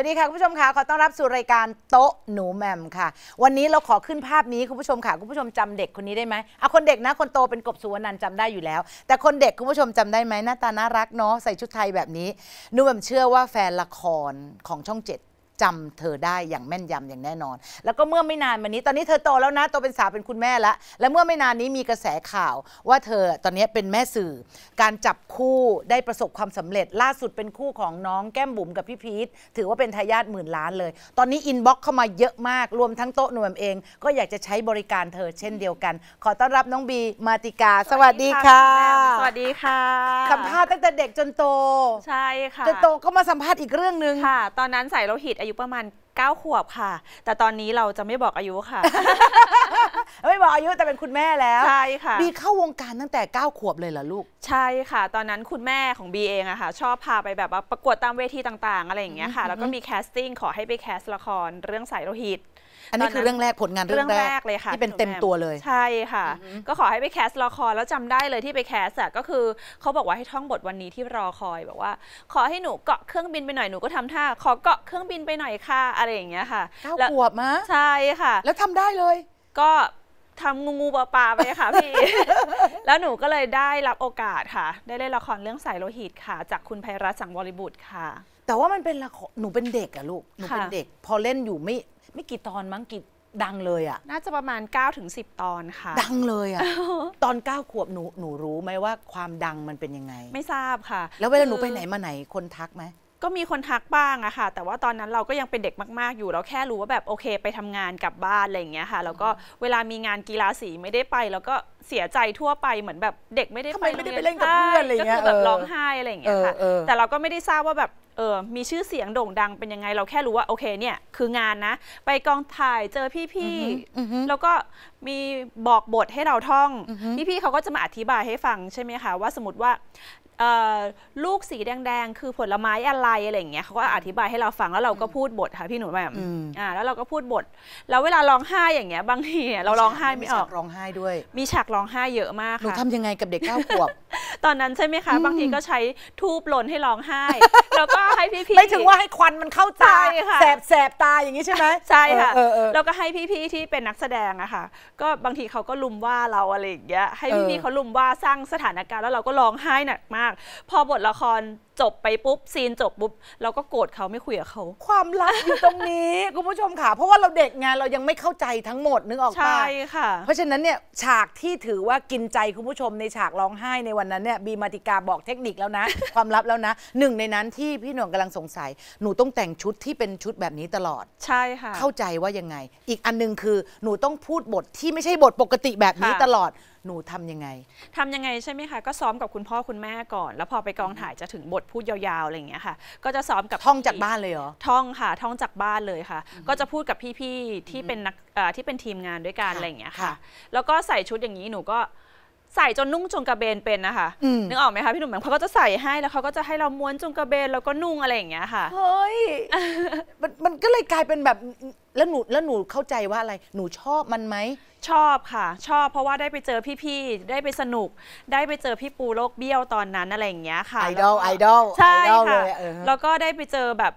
วัสดีค่ะ คุณผู้ชมค่ะขอต้อนรับสู่รายการโต๊ะหนูแมมค่ะ วันนี้เราขอขึ้นภาพนี้ คุณผู้ชมค่ะคุณผู้ชมจำเด็กคนนี้ได้ไหมเอาคนเด็กนะคนโตเป็นกบสุวรรณันจํจำได้อยู่แล้ว แต่คนเด็กคุณผู้ชมจำได้ไหมหน้าตาน่ารักเนาะใส่ชุดไทยแบบนี้หนูแมมเชื่อว่าแฟนละครของช่องเจ็ดจำเธอได้อย่างแม่นยำอย่างแน่นอน แล้วก็เมื่อไม่นานมานี้ ตอนนี้เธอโตแล้วนะโตเป็นสาวเป็นคุณแม่ละและเมื่อไม่นานนี้มีกระแสข่าวว่าเธอตอนนี้เป็นแม่สื่อ การจับคู่ได้ประสบความสำเร็จ ล่าสุดเป็นคู่ของน้องแก้มบุ๋มกับพี่พีทถือว่าเป็นทายาทหมื่นล้านเลยตอนนี้อินบ็อกเข้ามาเยอะมากรวมทั้งโต๊ะหนุ่มเองก็อยากจะใช้บริการเธอเช่นเดียวกันขอต้อนรับน้องบีมาติกาสวัสดีค่ะ สวัสดีค่ะสัมภาษณ์ตั้งแต่เด็กจนโต ใช่ค่ะจนโตก็มาสัมภาษณ์อีกเรื่องหนึ่งค่ะ ตอนนั้นใส่โลหิตอายุยุประมาณ9ขวบค่ะ แต่ตอนนี้เราจะไม่บอกอายุค่ะ ไม่บอกอายุแต่เป็นคุณแม่แล้ว ใช่ค่ะบีเข้าวงการตั้งแต่9ขวบเลยเหรอลูก ใช่ค่ะ ตอนนั้นคุณแม่ของบีเองอะค่ะ ชอบพาไปแบบว่าประกวดตามเวทีต่างๆอะไรอย่างเงี้ยค่ะ แล้วก็มีแคสติ้งขอให้ไปแคสละครเรื่องสายโลหิตอันนี้คือ เรื่องแรกผลงานเรื่องแรกเลยค่ะที่เป็นเต็มตัวเลย ใช่ค่ะ ก็ขอให้ไปแคสละครแล้วจำได้เลยที่ไปแคสอะก็คือเขาบอกว่าให้ท่องบทวันนี้ที่รอคอยบอกว่า ขอให้หนูเกาะเครื่องบินไปหน่อยหนูก็ทำท่าขอเกาะเครื่องบินไปหน่อยค่ะอะไรอย่างเงี้ยค่ะเก้าขวบมะใช่ค่ะ แล้วทำได้เลย ก็ทำงูงูปลาปลาไปค่ะพี่แล้วหนูก็เลยได้รับโอกาสค่ะ ได้เล่นละครเรื่องสายโลหิตค่ะ จากคุณไพรัตสังวริบุตรค่ะ แต่ว่ามันเป็นละครหนูเป็นเด็กอะลูกหนูเป็นเด็ก พอเล่นอยู่ไม่ไม่กี่ตอนมั้งกี่ดังเลยอะน่าจะประมาณ9้าถึงสิตอนค่ะ ดังเลยอะตอน 9 ขวบหนูหนูรู้ไหมว่าความดังมันเป็นยังไง ไม่ทราบค่ะ แล้วเวลาหนูไปไหนมาไหนคนทักไหม ก็มีคนทักบ้างอะค่ะ แต่ว่าตอนนั้นเราก็ยังเป็นเด็กมากๆอยู่เราแค่รู้ว่าแบบโอเคไปทำงานกลับบ้านอะไรอย่างเงี้ยค่ะ แล้วก็เวลามีงานกีฬาสีไม่ได้ไป แล้วก็เสียใจทั่วไปเหมือนแบบเด็กไม่ได้ไปไม่ได้ไปเล่นกับเพื่อนอะไรเงี้ยก็คือแบบร้องไห้อะไรอย่างเงี้ยค่ะแต่เราก็ไม่ได้ทราบว่าแบบเออมีชื่อเสียงโด่งดังเป็นยังไง เราแค่รู้ว่าโอเคเนี่ยคืองานนะ ไปกองถ่ายเจอพี่ ๆ แล้วก็มีบอกบทให้เราท่อง พี่ ๆเขาก็จะมาอธิบายให้ฟัง ใช่ไหมคะ ว่าสมมติว่าลูกสีแดง ๆ คือผลไม้อะไรอะไรอย่างเงี้ยเขาก็อธิบายให้เราฟัง แล้วเราก็พูดบทค่ะพี่หนูแบบมอ่าแล้วเราก็พูดบทแล้วเวลาร้องไห้อย่างเงี้ยบางทีเราร้องไห้ไม่ออกร้องไห้ด้วย มีฉากร้องไห้เยอะมากค่ะหนูทำยังไงกับเด็กเก้าขวบตอนนั้นใช่ไหมคะ บางทีก็ใช้ทูบหล่นให้ร้องไห้แล้วก็ให้พี่ๆไม่ถึงว่าให้ควันมันเข้าตาแสบแสบตาอย่างนี้ใช่ไหมใช่ค่ะแล้วก็ให้พี่ๆที่เป็นนักแสดงอะค่ะ ก็บางทีเขาก็ลุมว่าเราอะไรอย่างเงี้ยให้พี่ๆเขาลุมว่าสร้างสถานการณ์แล้วเราก็ร้องไห้หนักมากพอบทละครจบไปปุ๊บซีนจบปุ๊บเราก็โกรธเขาไม่คุยกับเขาความลับอยู่ตรงนี้คุณผู้ชมค่ะ เพราะว่าเราเด็กไงเรายังไม่เข้าใจทั้งหมดนึกออกปะใช่ค่ะ เพราะฉะนั้นเนี่ยฉากที่ถือว่ากินใจคุณผู้ชมในฉากร้องไห้ในวันนั้นเนี่ยบีมาติกาบอกเทคนิคแล้วนะ ความลับแล้วนะหนึ่งในนั้นที่พี่หน่วงกำลังสงสัยหนูต้องแต่งชุดที่เป็นชุดแบบนี้ตลอด ใช่ค่ะ เข้าใจว่ายังไง อีกอันนึงคือหนูต้องพูดบทที่ไม่ใช่บทปกติแบบนี้ตลอดหนูทำยังไงทำยังไงใช่ไหมคะก็ซ้อมกับคุณพ่อคุณแม่ก่อน แล้วพอไปกองถ่ายจะถึงบทพูดยาว ๆ อะไรอย่างเงี้ยค่ะ ก็จะซ้อมกับท่องจากบ้านเลยเหรอ ท่องค่ะท่องจากบ้านเลยค่ะ ก็จะพูดกับพี่ๆ ที่เป็นนักที่เป็นทีมงานด้วยกันอะไรอย่างเงี้ยค่ะ แล้วก็ใส่ชุดอย่างนี้หนูก็ใส่จนนุ่งจงกระเบนเป็นนะคะนึกออกไหมคะพี่หนุ่มแหงเขาก็จะใส่ให้แล้วเขาก็จะให้เราม้วนจงกระเบนแล้วก็นุ่งอะไรอย่างเงี้ยค่ะเฮ้ยมันมันก็เลยกลายเป็นแบบแล้วหนูแล้วหนูเข้าใจว่าอะไรหนูชอบมันไหมชอบค่ะ ชอบ เพราะว่าได้ไปเจอพี่ๆได้ไปสนุก ได้ไปเจอพี่ปูโลก เบี้ยวตอนนั้นอะไรอย่างเงี้ยค่ะไอดอลไอดอลใช่ค่ะแล้วก็ได้ไปเจอแบบ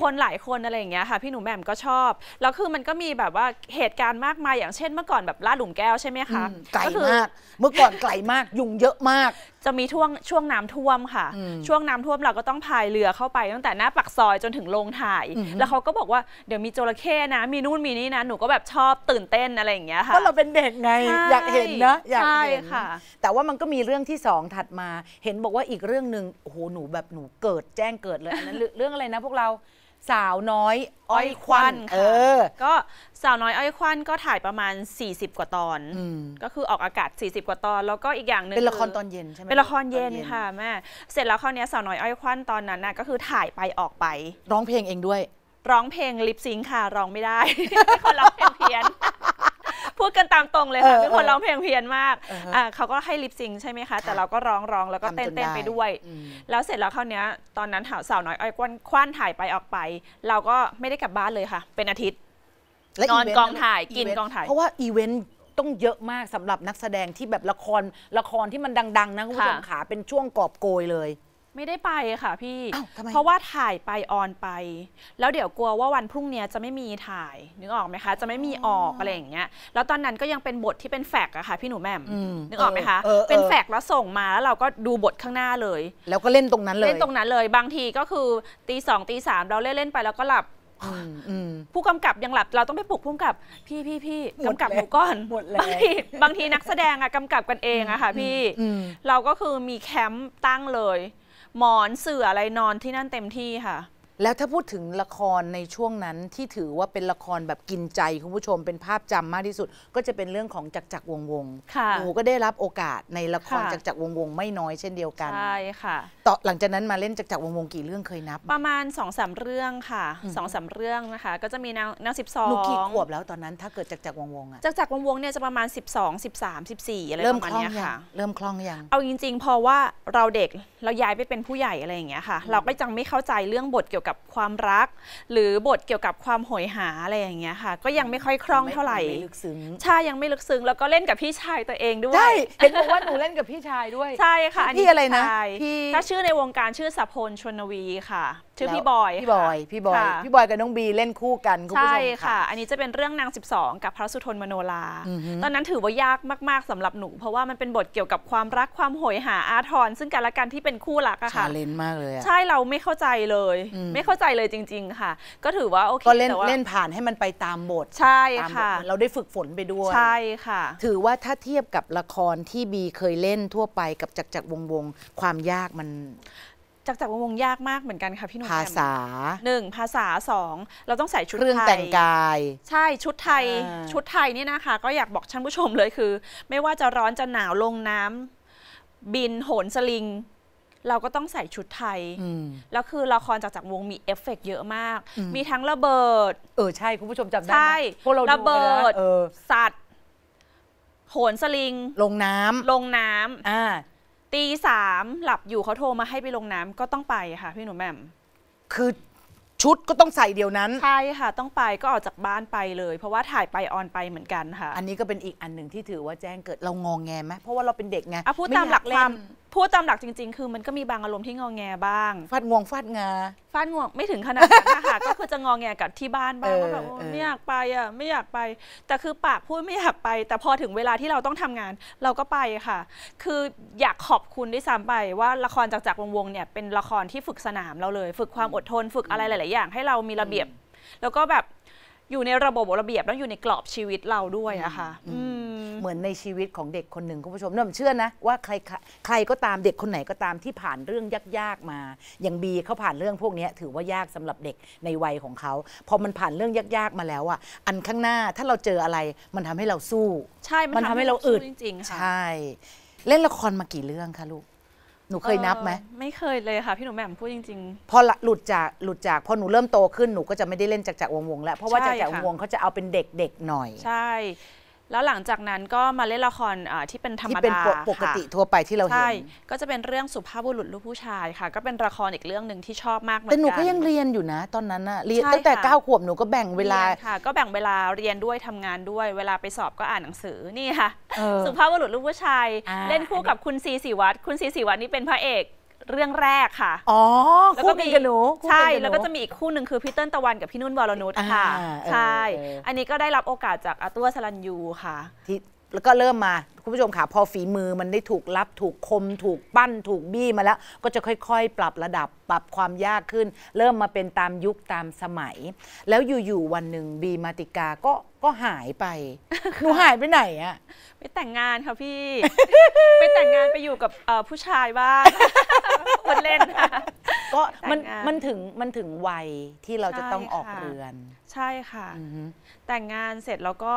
คนหลายคนอะไรอย่างเงี้ยค่ะ พี่หนูแหม่มก็ชอบ แล้วคือมันก็มีแบบว่าเหตุการณ์มากมายอย่างเช่นเมื่อก่อนแบบล่าหลุมแก้วใช่ไหมคะไกลมาก เมื่อก่อนไกลมากยุงเยอะมาก จะมีท่วงช่วงน้ำท่วมค่ะ ช่วงน้ำท่วมเราก็ต้องพายเรือเข้าไปตั้งแต่หน้าปักซอยจนถึงโรงถ่ายแล้วเขาก็บอกว่าเดี๋ยวมีโจระเข้นะ มีนู่นมีนี่นะหนูก็แบบชอบตื่นเต้นอะไรอย่างเงี้ยค่ะก็เราเป็นเด็กไงอยากเห็นนะอยากเห็นค่ะ แต่ว่ามันก็มีเรื่องที่สองถัดมาเห็นบอกว่าอีกเรื่องหนึ่งโอ้โหหนูแบบหนูเกิดแจ้งเกิดเลยอันนั้นเรื่องอะไรนะ พวกเราสาวน้อยอ้อยควันค่ะก็สาวน้อย อ้อยควันก็ถ่ายประมาณ 40 กว่าตอน ก็คือออกอากาศ 40 กว่าตอน แล้วก็อีกอย่างหนึ่งเป็นละครตอนเย็นใช่ไหมเป็นละครเย็นค่ะแม่เสร็จแล้วคราวนี้สาวน้อย อ้อยควันตอนนั้นน่ะก็คือถ่ายไปออกไปร้องเพลงเองด้วย ร้องเพลงลิปซิงค่ะ ร้องไม่ได้ คนร้องเพลงเพี้ยนตามตรงเลยค่ะเป็นคนร้องเพลงเพี้ยนมากเขาก็ให้ลิปซิงใช่ไหมคะ แต่เราก็ร้องร้องแล้วก็เต้นเต้นไปด้วยแล้วเสร็จแล้วคราวเนี้ย ตอนนั้นสาวน้อยอ้อยคว้านถ่ายไปออกไป เราก็ไม่ได้กลับบ้านเลยค่ะ เป็นอาทิตย์นอนกองถ่ายกินกองถ่าย เพราะว่าอีเวนต์ต้องเยอะมากสำหรับนักแสดงที่แบบละครละครที่มันดัง ๆนะคุณผู้ชมขาเป็นช่วงกอบโกยเลยไม่ได้ไปค่ะพี่เพราะว่าถ่ายไปออนไป แล้วเดี๋ยวกลัวว่าวันพรุ่งนี้จะไม่มีถ่ายนึกออกไหมคะจะไม่มีออกอะไรอย่างเงี้ยแล้วตอนนั้นก็ยังเป็นบทที่เป็นแฟกอะค่ะพี่หนูแม่มนึกออกไหมคะเป็นแฟกแล้วส่งมาแล้วเราก็ดูบทข้างหน้าเลย แล้วก็เล่นตรงนั้น เลยเล่นตรงนั้นเลยบางทีก็คือตีสองตีสามเราเล่นเล่นไปแล้วก็หลับผู้กำกับยังหลับเราต้องไปปลุกผู้กำกับ พี่พี่พี่กำกับหมูก้อนหมดเลยบางทีบางทีนักแสดงอะกำกับกันเองอะค่ะ พี่ เราก็คือมีแคมป์ตั้งเลยหมอนเสื่ออะไรนอนที่นั่นเต็มที่ค่ะ แล้วถ้าพูดถึงละครในช่วงนั้นที่ถือว่าเป็นละครแบบกินใจคุณผู้ชมเป็นภาพจำมากที่สุด ก็จะเป็นเรื่องของจักจักรวงวงค่ะหนูก็ได้รับโอกาสในละครจักจักรวงวงไม่น้อยเช่นเดียวกัน ใช่ค่ะต่อหลังจากนั้นมาเล่นจากจากวงวงกี่เรื่องเคยนับ ประมาณสองสาเรื่องค่ะสองสาเรื่องนะคะก็จะมีนางนางสิบสองลูกี่ขวบแล้วตอนนั้นถ้าเกิดจากจากวงวงอะจากจากวงวงเนี่ยจะประมาณ 12 13 14อะไรประมาณนี้ค่ะเริ่มคล่องยังเอาจริงๆพอว่าเราเด็กเราย้ายไปเป็นผู้ใหญ่อะไรอย่างเงี้ยค่ะ เราก็จังไม่เข้าใจเรื่องบทเกี่ยวกับความรัก หรือบทเกี่ยวกับความหอยหาอะไรอย่างเงี้ยค่ะก็ยังไม่ค่อยคล่องเท่าไหร่ลึกซึ้งใช่ยังไม่ลึกซึ้งแล้วก็เล่นกับพี่ชายตัวเองด้วยใช่เห็นบอกว่าหนูเล่นกับพี่ชายด้วยใช่ค่ะพี่อะไรนะพี่ชื่อในวงการชื่อสะพลชนวีค่ะชื่อพี่บอยพี่บอยพี่บอยพี่บอยกับน้องบีเล่นคู่กันคุณผู้ชมใช่ค่ะ อันนี้จะเป็นเรื่องนาง 12 กับพระสุทนมโนราตอนนั้นถือว่ายากมากๆสำหรับหนูเพราะว่ามันเป็นบทเกี่ยวกับความรักความโหยหาอาทรซึ่งกันและกันที่เป็นคู่รักอะค่ะชาเลนมากเลยใช่เราไม่เข้าใจเลย ไม่เข้าใจเลยจริง ๆ ค่ะ ก็ถือว่าโอเคก็เล่นเล่นผ่านให้มันไปตามบทใช่ค่ะ เราได้ฝึกฝนไปด้วยใช่ค่ะ ถือว่าถ้าเทียบกับละครที่บีเคยเล่นทั่วไปกับจักรจักรวงวงความยากมันจักจักวงวงยาก มากเหมือนกันค่ะพี่นุ่มภาษาหนึ่งภาษาสองเราต้องใส่ชุดไทย เรื่องแต่งกาย ใช่ชุดไทย ชุดไทยนี่นะคะ ก็อยากบอกท่านผู้ชมเลยคือ ไม่ว่าจะร้อนจะหนาวลงน้ำ บินโหนสลิง เราก็ต้องใส่ชุดไทยแล้วคือละครจากจากวงมีเอฟเฟกเยอะมาก มีทั้งระเบิด เออใช่คุณผู้ชมจำได้ใช่ระเบิดสัตว์โหนสลิง ลงน้ำลงน้ำอ่าตีสามหลับอยู่เขาโทรมาให้ไปลงน้ำก็ต้องไปค่ะ พี่หนูแม่มคือชุดก็ต้องใส่เดียวนั้น ใช่ค่ะต้องไปก็ออกจากบ้านไปเลย เพราะว่าถ่ายไปออนไปเหมือนกันค่ะ อันนี้ก็เป็นอีกอันหนึ่งที่ถือว่าแจ้งเกิดเรางองแงไหมเพราะว่าเราเป็นเด็กไงอ่ะพูดตามหลักคเล่วามนพูดตามหลักจริงๆ คือมันก็มีบางอารมณ์ที่งองแงบ้างฟาดงวงฟาดงาฟาดงวงไม่ถึงขนาดนั้นนะคะก็คือจะงองแงกับที่บ้านบ้างก็แบบไม่อยากไปอ่ะไม่อยากไป แต่คือปากพูดไม่อยากไป แต่พอถึงเวลาที่เราต้องทำงานเราก็ไปค่ะ คืออยากขอบคุณด้วยซ้ำไปว่าละครจากจากรวงวงเนี่ยเป็นละครที่ฝึกสนามเราเลย ฝึกความอดทน ฝึกอะไรหลาย ๆ อย่าง ให้เรามีระเบียบ แล้วก็แบบอยู่ในระบบระเบียบแล้วอยู่ในกรอบชีวิตเราด้วยนะคะอืมเหมือนในชีวิตของเด็กคนหนึ่งคุณผู้ชมน้มเชื่อนะว่าใครใครก็ตามเด็กคนไหนก็ตามที่ผ่านเรื่องยากๆมา อย่างบีเขาผ่านเรื่องพวกนี้ถือว่ายากสำหรับเด็กในวัยของเขาพอมันผ่านเรื่องยากๆมาแล้วอ่ะอันข้างหน้าถ้าเราเจออะไรมันทำให้เราสู้ ใช่มันทำให้เราอึดจริงๆค่ะใช่ เล่นละครมากี่เรื่องคะลูกหนูเคยนับไหมไม่เคยเลยค่ะพี่หนูแหม่มพูดจริงๆพอหลุดจากหลุดจากพอหนูเริ่มโตขึ้นหนูก็จะไม่ได้เล่นจากจากวงวงแล้ว เพราะว่าจากจากวงวงเขาจะเอาเป็นเด็กๆหน่อย ใช่แล้วหลังจากนั้นก็มาเล่นละครที่เป็นธรรมดาที่เป็นปกติทั่วไปที่เราเห็นใช่ก็จะเป็นเรื่องสุภาพบุรุษลูกผู้ชายค่ะ ก็เป็นละครอีกเรื่องหนึ่งที่ชอบมากเหมือนกันแต่หนูก็ยังเรียนอยู่นะ ตอนนั้นอะเรียนตั้งแต่9ก้าขวบหนูก็แบ่งเวลาค่ะก็แบ่งเวลาเรียนด้วยทำงานด้วย เวลาไปสอบก็อ่านหนังสือนี่ค่ะ สุภาพบุรุษลูกผู้ชาย เล่นคู่กับคุณซีสีวัตรคุณซีสีวัตรนี่เป็นพระเอกเรื่องแรกค่ะ อ๋อล้วกมีกัหนูใช่ แล้วก็จะมีอีกคู่หนึ่งคือ พี่เติ้ลตะวันกับพี่นุ่นวรนุชค่ะ ใช่ อันนี้ก็ได้รับโอกาสจากอาตัวสลันยูค่ะแล้วก็เริ่มมาคุณผู้ชมค่ะ พอฝีมือมันได้ถูกลับถูกคม ถูกปั้นถูกบี้มาแล้ว ก็จะค่อยๆ ปรับระดับปรับความยากขึ้น เริ่มมาเป็นตามยุคตามสมัย แล้วอยู่ๆวันหนึ่งบีมาติกาก็ก็หายไปหนูหายไปไหนอะไปแต่งงานค่ะพี่ไปแต่งงานไปอยู่กับผู้ชายบ้างคนเล่นก็มันมันถึงมันถึงวัยที่เราจะต้องออกเรือนใช่ค่ะแต่งงานเสร็จแล้วก็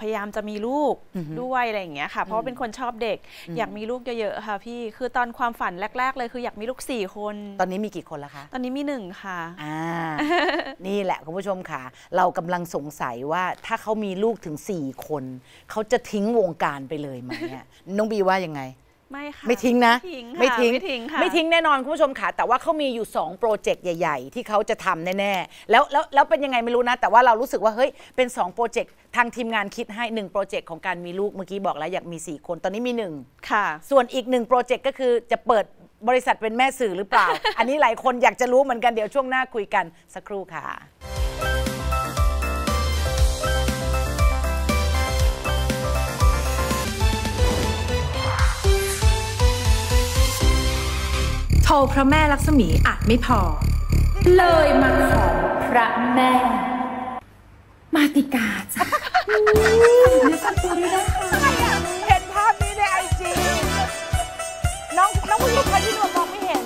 พยายามจะมีลูกด้วยอะไรอย่างเงี้ยค่ะเพราะเป็นคนชอบเด็ก อยากมีลูกเยอะๆค่ะพี่คือตอนความฝันแรก ๆ เลยคืออยากมีลูกสี่คนตอนนี้มีกี่คนแล้วคะตอนนี้มีหนึ่งค่ะอ่านี่แหละคุณผู้ชมค่ะ เรากำลังสงสัยว่าถ้าเขามีลูกถึง 4 คนเขาจะทิ้งวงการไปเลยไหมน้องบีว่ายังไงไม่ ค่ะ ไม่ทิ้งนะ ไม่ทิ้งไม่ทิ้งไม่ทิ้งแน่นอน คุณผู้ชมค่ะ แต่ว่าเขามีอยู่2โปรเจกต์ใหญ่ ๆ ที่เขาจะทำแน่ๆแล้วแล้วแล้วเป็นยังไงไม่รู้นะ แต่ว่าเรารู้สึกว่า เฮ้ยเป็น2โปรเจกต์ทางทีมงานคิดให้1โปรเจกต์ของการมีลูกเมื่อกี้บอกแล้วอยากมี 4 คนตอนนี้มี 1 ค่ะ ส่วนอีก1โปรเจกต์ก็คือจะเปิดบริษัทเป็นแม่สื่อหรือเปล่าอันนี้หลายคนอยากจะรู้เหมือนกันเดี๋ยวช่วงหน้าคุยกันสักครู่ค่ะโทรพระแม่ลักษมีอาจไม่พอ เลยมาขอพระแม่ มาติกาจ้ะนี่ตะเห็นภาพนี้ในไอจีน้องน้องผู้หญิงคนที่หนูมองไม่เห็น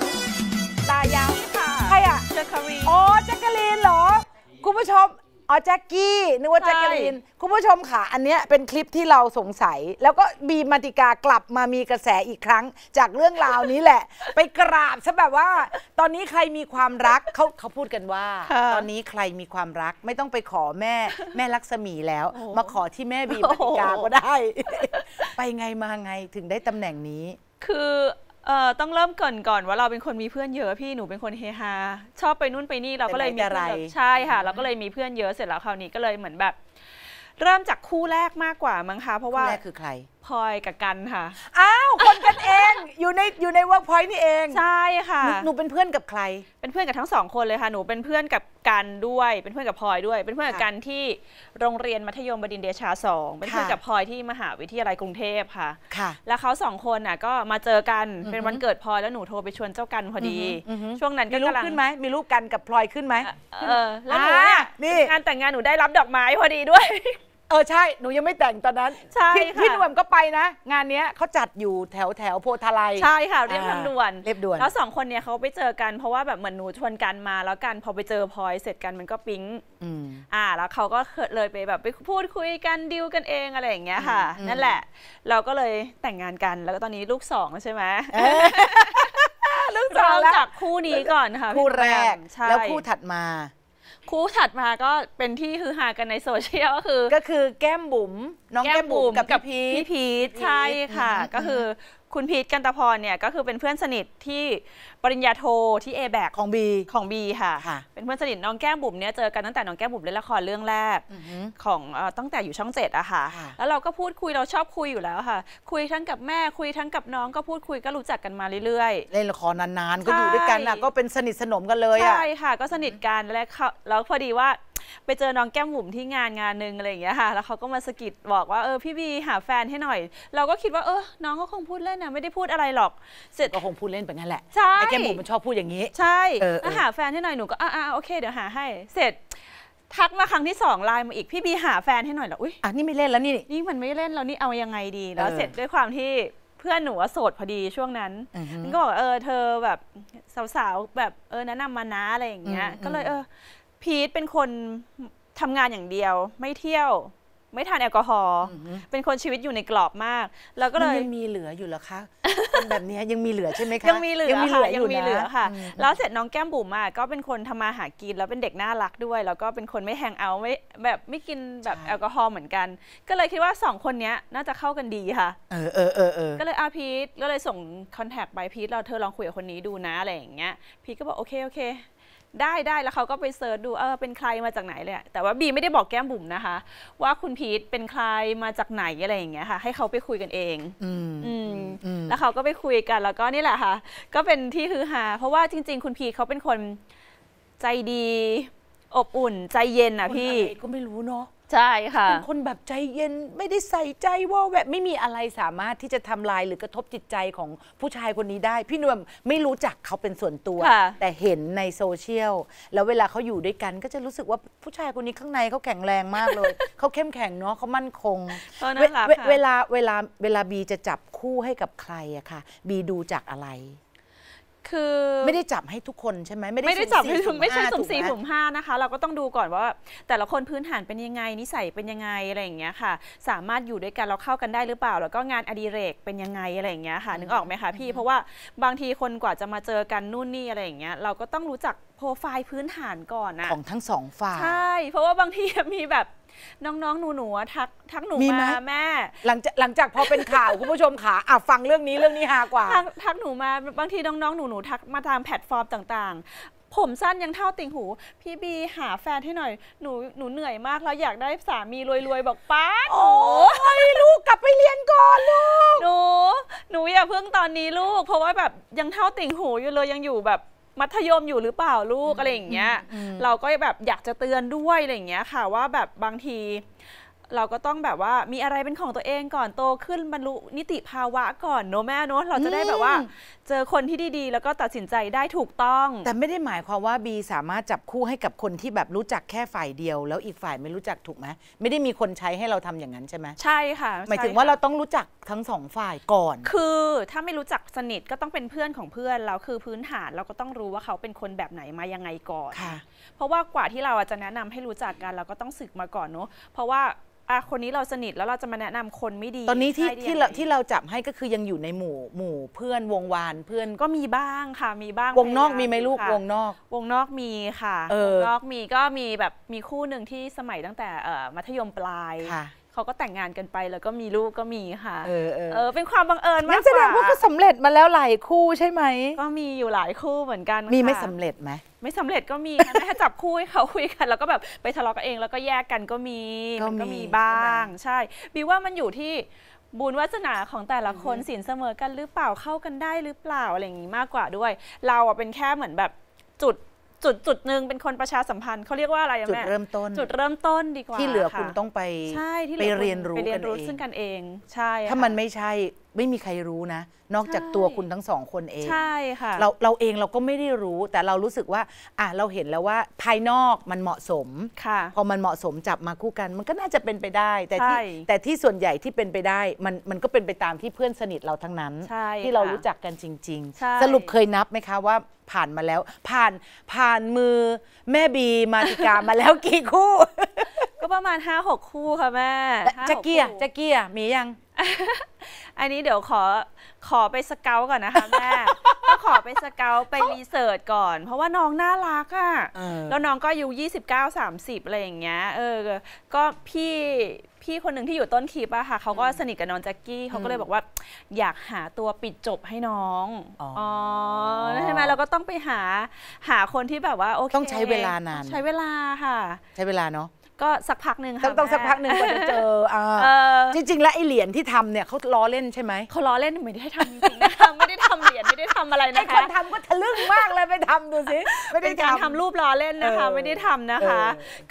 ตายาว่ค่ะ ใครอ่ะเจคคารีนโอ้แจ็คารีนเหรอคุณผู้ชมอ๋อแจ็กกี้ นึกว่าแจ็กเกอรีนคุณผู้ชมค่ะ อันเนี้ยเป็นคลิปที่เราสงสัย แล้วก็บีมาติกากลับมามีกระแสอีกครั้ง จากเรื่องราวนี้แหละ ไปกราบซะแบบว่า ตอนนี้ใครมีความรักเขาเขาพูดกันว่า ตอนนี้ใครมีความรักไม่ต้องไปขอแม่แม่ลักษมีแล้ว มาขอที่แม่บีมาติกาก็ได้ ไปไงมาไงถึงได้ตำแหน่งนี้ คือเออต้องเริ่มก่อนก่อนว่าเราเป็นคนมีเพื่อนเยอะพี่หนูเป็นคนเฮฮาชอบไปนู่นไปนี่เราก็เลยมีเพื่อนใช่ค่ะ เราก็เลยมีเพื่อนเยอะเสร็จแล้วคราวนี้ก็เลยเหมือนแบบ เริ่มจากคู่แรกมากกว่ามั้งคะเพราะว่าคู่แรกคือใครพลอยกับกันค่ะ อ้าวคนกันเอง อยู่ในอยู่ในเวิร์กพอยต์นี่เอง ใช่ค่ะ หนูเป็นเพื่อนกับใคร เป็นเพื่อนกับทั้งสองคนเลยค่ะหนูเป็นเพื่อนกับกันด้วย เป็นเพื่อนกับพลอยด้วย เป็นเพื่อนกับกันที่โรงเรียนมัธยมบดินเดชาสองเป็นเพื่อนกับพลอยที่มหาวิทยาลัยกรุงเทพค่ะ ค่ะ แล้วเขาสองคนน่ะก็มาเจอกันเป็นวันเกิดพลอยแล้วหนูโทรไปชวนเจ้ากันพอดีช่วงนั้นก็มีรูปขึ้นไหมมีรูปกันกับพลอยขึ้นไหมเออ แล้วหนูเนี่ยงานแต่งงานหนูได้รับดอกไม้พอดีด้วยเออ ใช่หนูยังไม่แต่งตอนนั้นใช่พี่ค่ะพี่นวลก็ไปนะ งานเนี้ยเขาจัดอยู่แถวแถวโพธาายใช่ค่ะเรียบทางด่วนเรียบด่วน แล้วสองคนเนี่ยเขาไปเจอกันเพราะว่าแบบเหมือนหนูชวนกันมาแล้วกัน พอไปเจอพลอยเสร็จกันมันก็ปิ๊งอืมอ่า แล้วเขาก็เลยไปแบบไปพูดคุยกันดิวกันเองอะไรอย่างเงี้ยค่ะ นั่นแหละ เราก็เลยแต่งงานกันแล้วก็ตอนนี้ลูกสองใช่ไหมเรื่องริ่มจากคู่นี้ก่อนค่ะคู่แรกแล้วคู่ถัดมาคู่ถัดมาก็เป็นที่ฮือฮากันในโซเชียลก็คือ ก็คือแก้มบุ๋มน้องแก้มบุ๋มกับพี่พีทใช่ค่ะก็คือคุณพีทกันตพรเนี่ยก็คือเป็นเพื่อนสนิทที่ปริญญาโทที่ A แบกของ B ของ B ค่ะ เป็นเพื่อนสนิทน้องแก้มบุ๋มเนี่ยเจอกันตั้งแต่น้องแก้มบุ๋มเล่นละครเรื่องแรกของตั้งแต่อยู่ช่องเจ็ดอะค่ะแล้วเราก็พูดคุยเราชอบคุยอยู่แล้วค่ะ คุยทั้งกับแม่คุยทั้งกับน้องก็พูดคุยก็รู้จักกันมาเรื่อยๆ เล่นละครนานๆ ก็อยู่ด้วยกันอะก็เป็นสนิทสนมกันเลยใช่ค่ะ ก็สนิทกันและแล้วพอดีว่าไปเจอน้องแก้มหุ่มที่งานงานหนึ่งอะไรอย่างเงี้ยค่ะแล้วเขาก็มาสกิดบอกว่าเออพี่บีหาแฟนให้หน่อย เราก็คิดว่าเออน้องก็คงพูดเล่นนะไม่ได้พูดอะไรหรอก เสร็จก็คงพูดเล่นไปนั้นแหละ ใช่ ไอ้แก้มหุ่มมันชอบพูดอย่างนี้ ใช่อเออหาแฟนให้หน่อยหนูก็อ่าโอเคเดี๋ยวหาให้ เสร็จ ทักมาครั้งที่สองไลน์มาอีกพี่บีหาแฟนให้หน่อยแล้วอุ้ยอ่ะนี่ไม่เล่นแล้วนี่นี่มันไม่เล่นแล้วนี่เอายังไงดีแล้วเสร็จด้วยความที่เพื่อนหนูโสดพอดีช่วงนั้นมันก็บอกเออเธอแบบสาวๆแบบเออแนะนำมานะอะไรอย่างเงี้ยก็เลยเออพีทเป็นคนทำงานอย่างเดียวไม่เที่ยว ไม่ทานแอลกอฮอล์เป็นคนชีวิตอยู่ในกรอบมาก แล้วก็เลยยังมีเหลืออยู่หรอคะแบบนี้ยังมีเหลือใช่ไหมคะยังมีเหลือค่ะยังมีเหลือค่ะแล้วเสร็จน้องแก้มบุ๋มอ่ะก็เป็นคนทำมาหากินแล้วเป็นเด็กน่ารักด้วย แล้วก็เป็นคนไม่แฮงเอาไม่แบบไม่กินแบบแอลกอฮอล์เหมือนกัน ก็เลยคิดว่าสองคนนี้น่าจะเข้ากันดีค่ะ เออเออเออเออก็เลยอาพีทก็เลยส่งคอนแทคไปพีทเราเธอลองคุยกับคนนี้ดูนะอะไรอย่างเงี้ยพีทก็บอกโอเคโอเคได้ได้แล้วเขาก็ไปเสิร์ชดูเออเป็นใครมาจากไหนเลยแต่ว่าบีไม่ได้บอกแก้มบุ๋มนะคะว่าคุณพีทเป็นใครมาจากไหนอะไรอย่างเงี้ยค่ะให้เขาไปคุยกันเอง อืมแล้วเขาก็ไปคุยกัน แล้วก็นี่แหละค่ะ ก็เป็นที่ฮือฮาเพราะว่าจริง ๆ คุณพีทเขาเป็นคนใจดี อบอุ่น ใจเย็นอ่ะพี่ ก็ไม่รู้เนาะใช่ค่ะเป็นคนแบบใจเย็นไม่ได้ใส่ใจว่าแบบไม่มีอะไรสามารถที่จะทำลายหรือกระทบจิตใจของผู้ชายคนนี้ได้ พี่นวมไม่รู้จักเขาเป็นส่วนตัวแต่เห็นในโซเชียลแล้วเวลาเขาอยู่ด้วยกันก็จะรู้สึกว่าผู้ชายคนนี้ข้างในเขาแข็งแรงมากเลย เขาเข้มแข็งเนาะเขามั่นคงเวลาเวลาเวลาบีจะจับคู่ให้กับใครอะค่ะบีดูจากอะไรคือไม่ได้จับให้ทุกคนใช่ไหมไม่ได้ไม่ได้จับให้สุ่ไม่ใช่สมสี่สุ่มห้านะคะ เราก็ต้องดูก่อนว่าแต่ละคนพื้นฐานเป็นยังไง นิสัยเป็นยังไงอะไรอย่างเงี้ยค่ะ สามารถอยู่ด้วยกันเราเข้ากันได้หรือเปล่า แล้วก็งานอดิเรกเป็นยังไงอะไรอย่างเงี้ยค่ะนึกออกไหมคะพี่เพราะว่าบางทีคนกว่าจะมาเจอกันนู่นนี่อะไรอย่างเงี้ยเราก็ต้องรู้จักโปรไฟล์พื้นฐานก่อนนะของทั้งสองฝ่ายใช่เพราะว่าบางทีมีแบบน้องๆ หนูๆ ทักทักหนูมีไหมาแม่ หลังจากหลังจากพอเป็นข่าวคุณผู้ชมขาอ่ะฟังเรื่องนี้เรื่องนี้ฮากว่าทักหนูมาบางทีน้องๆหนูหนูๆทักมาตามแพลตฟอร์มต่าง ๆ ผมสั้นยังเท่าติ่งหู พี่บีหาแฟนให้หน่อยหนู หนูเหนื่อยมากแล้วอยากได้สามีรวยๆบอกป้าโอ้ยลูกกลับไปเรียนก่อนลูกหนูหนูอย่าเพิ่งตอนนี้ลูกเพราะว่าแบบยังเท่าติ่งหูอยู่เลยยังอยู่แบบมัธยมอยู่หรือเปล่าลูกอะไรอย่างเงี้ยเราก็แบบอยากจะเตือนด้วยอะไรอย่างเงี้ยค่ะว่าแบบบางทีเราก็ต้องแบบว่ามีอะไรเป็นของตัวเองก่อนโตขึ้นบรรลุนิติภาวะก่อนเนาะแม่เนาะเราจะได้แบบว่า เจอคนที่ดี ๆ แล้วก็ตัดสินใจได้ถูกต้อง แต่ไม่ได้หมายความว่าบีสามารถจับคู่ให้กับคนที่แบบรู้จักแค่ฝ่ายเดียว แล้วอีกฝ่ายไม่รู้จักถูกไหมไม่ได้มีคนใช้ให้เราทำอย่างนั้นใช่ไหมใช่ค่ะ หมายถึงว่าเราต้องรู้จักทั้งสองฝ่ายก่อน คือถ้าไม่รู้จักสนิทก็ต้องเป็นเพื่อนของเพื่อน เราคือพื้นฐานเราก็ต้องรู้ว่าเขาเป็นคนแบบไหนมายังไงก่อนค่ะเพราะว่ากว่าที่เราจะแนะนำให้รู้จักกันเราก็ต้องศึกมาก่อนเนาะเพราะว่าอ่ะคนนี้เราสนิทแล้วเราจะมาแนะนำคนไม่ดี ตอนนี้ที่ที่เราที่เราจับให้ก็คือยังอยู่ในหมู่ หมู่เพื่อนวงวานเพื่อนก็มีบ้างค่ะ มีบ้างวงนอกมีไหมลูกวงนอก วงนอกมีค่ะวงนอกมีก็มีแบบมีคู่หนึ่งที่สมัยตั้งแต่มัธยมปลายเขาก็แต่งงานกันไปแล้วก็มีลูกก็มีค่ะเออเออเป็นความบังเอิญมากนั่นแสดงว่าก็สำเร็จมาแล้วหลายคู่ใช่ไหม ก็มีอยู่หลายคู่เหมือนกันมีไม่สำเร็จไหม ไม่สำเร็จก็มีนะ่จับคู่ให้เขาคุยกันแล้วก็แบบไปทะเลาะกันเอง แล้วก็แยกกันก็มีก็มีบ้าง ใช่บีว่ามันอยู่ที่บุญวาสนาของแต่ละคนสินเสมอกันหรือเปล่าเข้ากันได้หรือเปล่าอะไรอย่างนี้มากกว่าด้วย เราเป็นแค่เหมือนแบบจุดจุดจุดหนึ่งเป็นคนประชาสัมพันธ์เขาเรียกว่าอะไรอะจุดเริ่มต้น จุดเริ่มต้นดีกว่าที่เหลือคุณต้องไปใช่ที่หไปลือเรียนรู้ไปเรียนรู้ซึ่งกันเอง ใช่ ถ้ามันไม่ใช่ไม่มีใครรู้นะ นอกจากตัวคุณทั้งสองคนเองใช่ค่ะเราเราเองเราก็ไม่ได้รู้ แต่เรารู้สึกว่าอ่ะเราเห็นแล้วว่าภายนอกมันเหมาะสมค่ะพอมันเหมาะสมจับมาคู่กัน มันก็น่าจะเป็นไปได้ แต่ที่แต่ที่ส่วนใหญ่ที่เป็นไปได้มันมันก็เป็นไปตามที่เพื่อนสนิทเราทั้งนั้นใช่ที่เรารู้จักกันจริงใช่ๆสรุปเคยนับไหมคะว่าผ่านมาแล้ว ผ่านผ่านมือ แม่บีมาติกามาแล้ว กี่คู่ ก็ประมาณห้าหกคู่ค่ะแม่จะจกเกียจะกเกียมียังอันนี้เดี๋ยวขอขอไปสเกลก่อนนะคะแม่ก็ขอไปสเกลไปรีเสิร์ชก่อน เพราะว่าน้องน่ารักอ่ะแล้วน้องก็อาสามสิบอะไรอย่างเงี้ยเออ ก็พี่พี่คนหนึ่งที่อยู่ต้นคลิปอะค่ะเขาก็สนิทกับน้องแจ็กกี้เขาก็เลยบอกว่า อยากหาตัวปิดจบให้น้องอ๋อใช่ไหมเราก็ต้องไปหาหาคนที่แบบว่าโอเคต้องใช้เวลานานใช้เวลาค่ะ ใช้เวลาเนาะก็สักพักหนึ่งค่ะต้องต้องสักพักหนึ่งกว่าจะเจอ อ่า จริงๆแล้วไอเหรียญที่ทำเนี่ยเขาล้อเล่นใช่ไหมเขาล้อเล่นไม่ได้ทำจริงๆนะคะ ไม่ได้ทำเหรียญไม่ได้ทำอะไรนะคะ ไอคนทำก็ทะลึ่งมากเลยไปทำดูสิไม่ได้การทำรูปล้อเล่นนะคะไม่ได้ทำนะคะ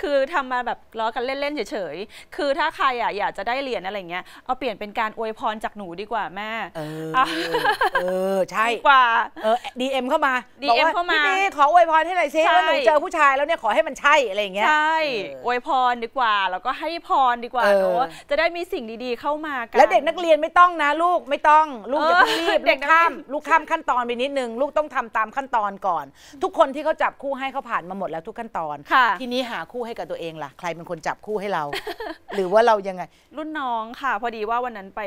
คือทำมาแบบล้อกันเล่นๆเฉยๆคือถ้าใครอ่ะอยากจะได้เหรียญอะไรเงี้ย เอาเปลี่ยนเป็นการอวยพรจากหนูดีกว่าแม่ เออเออใช่กว่าเออดีเอ็มเข้ามาดีเอ็มเข้ามาพี่ขออวยพรให้หน่อยสิว่าหนูเจอผู้ชายแล้วเนี่ยขอให้มันใช่อะไรเงี้ย ใช่อวยพรรดีกว่าแล้วก็ให้พรดีกว่าเนาะจะได้มีสิ่งดี ๆเข้ามากันแล้วเด็กนักเรียนไม่ต้องนะลูกไม่ต้องลูกจะเพิ่งรีบเด็กข้ามลูกข้ามขั้นตอนไปนิดนึง ลูกต้องทำตามขั้นตอนก่อน ทุกคนที่เขาจับคู่ให้เขาผ่านมาหมดแล้วทุกขั้นตอนทีนี้หาคู่ให้กับตัวเองล่ะ ใครเป็นคนจับคู่ให้เรา หรือว่าเรายังไง รุ่นน้องค่ะพอดีว่าวันนั้นไป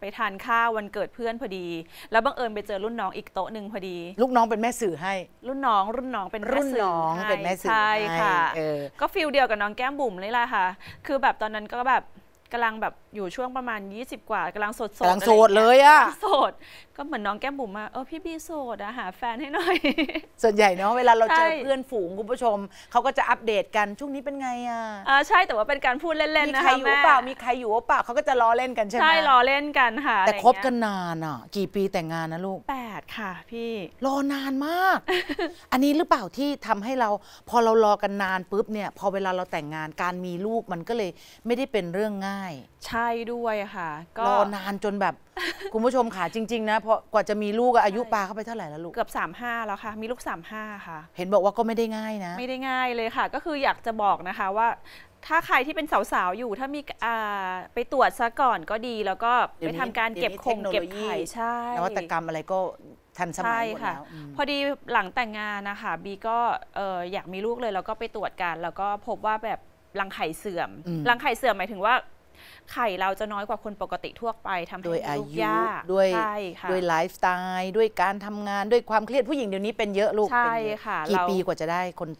ไปทานข้าววันเกิดเพื่อนพอดี แล้วบังเอิญไปเจอรุ่นน้องอีกโต๊ะหนึ่งพอดี ลูกน้องเป็นแม่สื่อให้ รุ่นน้อง รุ่นน้องเป็นรุ่นน้องเป็นแม่สื่อใช่ค่ะก็ฟิลเดียวกับน้องแก้มบุุ่มเลยล่ะค่ะ คือแบบตอนนั้นก็แบบกำลังแบบอยู่ช่วงประมาณ 20 กว่ากำลังสดๆกำลังโสดเลยอะโสดก็เหมือนน้องแก้มบุ๋มมาเออ พี่บีโสดอะหาแฟนให้หน่อย ส่วนใหญ่เนาะเวลาเราเจอเพื่อนฝูงคุณผู้ชม เขาก็จะอัปเดตกัน ช่วงนี้เป็นไงอะอ่าใช่แต่ว่าเป็นการพูดเล่นๆ นะคะมีใครอยู่เปล่ามีใครอยู่เปล่าเขาก็จะล้อเล่นกันใช่ไหมใช่ล้อเล่นกันค่ะ แต่คบกันนานอะกี่ปีแต่งงานนะลูก 8 ค่ะ พี่รอนานมาก อันนี้หรือเปล่าที่ทำให้เรา พอเรารอกันนานปุ๊บเนี่ยพอเวลาเราแต่งงานการมีลูกมันก็เลยไม่ได้เป็นเรื่องง่ายายใช่ด้วยค่ะ ก็รอนานจนแบบคุณผู้ชมค่ะจริง ๆ นะเพราะกว่าจะมีลูกอายุปลาเข้าไปเท่าไหร่แล้วลูก เกือบ 35 แล้วค่ะ มีลูก 35 ค่ะ เห็นบอกว่าก็ไม่ได้ง่ายนะ ไม่ได้ง่ายเลยค่ะก็คืออยากจะบอกนะคะว่า ถ้าใครที่เป็นสาวๆ อยู่ถ้ามีไปตรวจซะก่อนก็ดีแล้วก็ไปทำทำการเก็บคงเก็บไข่ ใช่นวัตกรรมอะไรก็ทันสมัยหมดแล้วพอดีหลังแต่งงานนะคะบีก็ออยากมีลูกเลยแล้วก็ไปตรวจกันแล้วก็พบว่าแบบรังไข่เสื่อม รังไข่เสื่อมหมายถึงว่าไข่เราจะน้อยกว่าคนปกติทั่วไปทำให้ด้วยอายุด้วยด้วยไลฟ์สไตล์ด้วยการทำงานด้วยความเครียดผู้หญิงเดี๋ยวนี้ เป็นเยอะลูกใช่ค่ะกี่ปีกว่าจะได้คน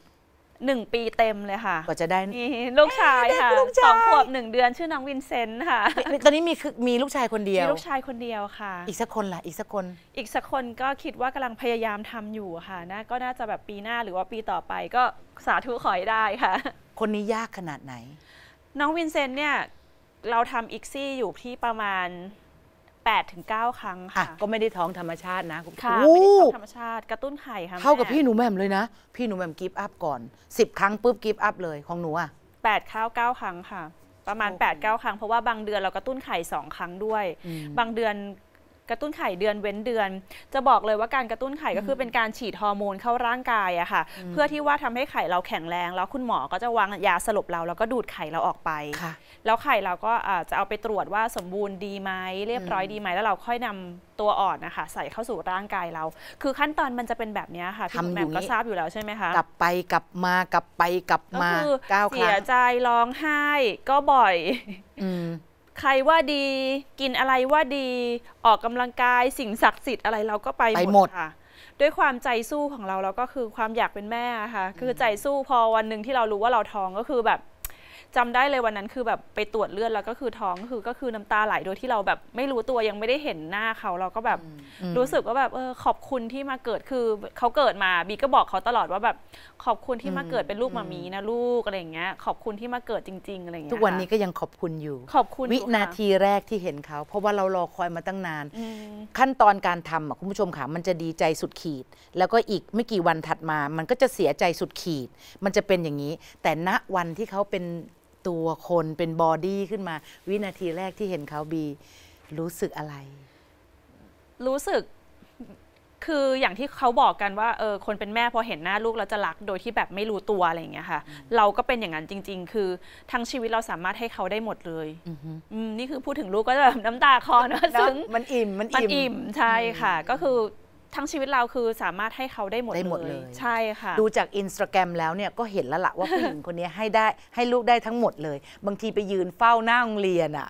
หนึ่งปีเต็มเลยค่ะ กว่าจะได้นี่ลูกชายค่ะสองขวบหนึ่งเดือนชื่อน้องวินเซนต์ค่ะตอนนี้มีคือมีลูกชายคนเดียวมีลูกชายคนเดียวค่ะอีกสักคนล่ะอีกสักคนอีกสักคนก็คิดว่ากำลังพยายามทำอยู่ค่ะนะก็น่าจะแบบปีหน้าหรือว่าปีต่อไปก็สาธุขอให้ได้ค่ะ คนนี้ยากขนาดไหน น้องวินเซนต์เนี่ยเราทำอีกซี่อยู่ที่ประมาณ8ถึง9ครั้ง่ะค่ะ ก็ไม่ได้ท้องธรรมชาตินะณค่ะไม่ได้ท้องธรรมชาติกระตุ้นไข่ค่ะเท่ากับพี่หนูแม่มเลยนะพี่หนูแม่มกิฟต์อัพก่อน 10ครั้งปุ๊บกิฟต์อัพเลยของหนูอ่ะ8ข้าว9ครั้งค่ะ ประมาณ 8 9 ครั้งเพราะว่าบางเดือนเรากระตุ้นไข่สองครั้งด้วย บางเดือนกระตุ้นไข่เดือนเว้นเดือน จะบอกเลยว่าการกระตุ้นไข่ก็คือเป็นการฉีดฮอร์โมนเข้าร่างกายอะค่ะ เพื่อที่ว่าทำให้ไข่เราแข็งแรง แล้วคุณหมอก็จะวางยาสลบเรา แล้วก็ดูดไข่เราออกไปแล้วไข่เราก็จะเอาไปตรวจว่าสมบูรณ์ดีไหมเรียบร้อยดีไหมแล้วเราค่อยนำตัวอ่อนนะคะ ใส่เข้าสู่ร่างกายเรา คือขั้นตอนมันจะเป็นแบบนี้ค่ะที่แม่ก็ทราบอยู่แล้วใช่ไหมคะกลับไปกลับมากลับไปกลับมาก็คือเสียใจร้องไห้ ก็บ่อยใครว่าดีกินอะไรว่าดีออกกำลังกายสิ่งศักดิ์สิทธิ์อะไรเราก็ไปหมดค่ะ ด้วยความใจสู้ของเราเราก็คือความอยากเป็นแม่ค่ะ คือใจสู้พอวันหนึ่งที่เรารู้ว่าเราท้องก็คือแบบจำได้เลยวันนั้นคือแบบไปตรวจเลือดแล้วก็คือท้องคือก็คือน้ำตาไหลโดยที่เราแบบไม่รู้ตัวยังไม่ได้เห็นหน้าเขา เราก็แบบรู้สึกว่าแบบเออขอบคุณที่มาเกิดคือเขาเกิดมาบีก็บอกเขาตลอดว่าแบบขอบคุณที่มาเกิดเป็นลูกมามีนะลูกอะไรอย่างเงี้ยขอบคุณที่มาเกิดจริงๆอะไรอย่างเงี้ยทุกวันนี้ก็ยังขอบคุณอยู่ขอบคุณวินาทีแรกที่เห็นเขา เพราะว่าเรารอคอยมาตั้งนานขั้นตอนการทำคุณผู้ชมค่ะมันจะดีใจสุดขีด แล้วก็อีกไม่กี่วันถัดมา มันก็จะเสียใจสุดขีดมันจะเป็นอย่างนี้ แต่ณวันที่เขาเป็นตัวคนเป็นบอดี้ขึ้นมา วินาทีแรกที่เห็นเขาบี รู้สึกอะไร รู้สึกคืออย่างที่เขาบอกกันว่าเออคนเป็นแม่พอเห็นหน้าลูกเราจะรักโดยที่แบบไม่รู้ตัวอะไรอย่างเงี้ยค่ะ เราก็เป็นอย่างนั้นจริง ๆ คือ ทั้งชีวิตเราสามารถให้เขาได้หมดเลยอืม นี่คือพูดถึงลูกก็แบบน้ำตาคอเนอะซึ้งมันอิ่ม มันอิ่มใช่ค่ะก็คือทั้งชีวิตเราคือสามารถให้เขาได้หมดได้หมดเลย ใช่ค่ะ ดูจากอินสตาแกรมแล้วเนี่ยก็เห็นแล้วละว่าผู้หญิงคนนี้ให้ได้ให้ลูกได้ทั้งหมดเลย บางทีไปยืนเฝ้าหน้าโรงเรียนอ่ะ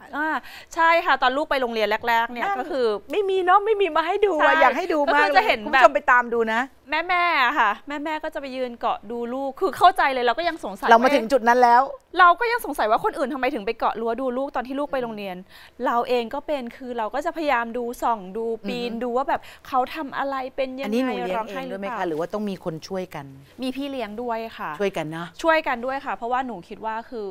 ใช่ค่ะ ตอนลูกไปโรงเรียนแรก ๆ เนี่ยก็คือไม่มีเนาะไม่มีมาให้ดูอยากให้ดูมากเลยคุณผู้ชมไปตามดูนะแม่แม่ค่ะ แม่แม่ก็จะไปยืนเกาะดูลูก คือเข้าใจเลยเราก็ยังสงสัยเรามาถึงจุดนั้นแล้ว เราก็ยังสงสัยว่าคนอื่นทำไมถึงไปเกาะรั้วดูลูกตอนที่ลูกไปโรงเรียน เราเองก็เป็นคือเราก็จะพยายามดูส่อง ดูปีนดูว่าแบบเขาทำอะไรเป็นยังไงร้องไหเี้ยรเองด้วยไหมคะ หรือว่าต้องมีคนช่วยกัน มีพี่เลี้ยงด้วยค่ะ ช่วยกันนะช่วยกันด้วยค่ะ เพราะว่าหนูคิดว่าคือ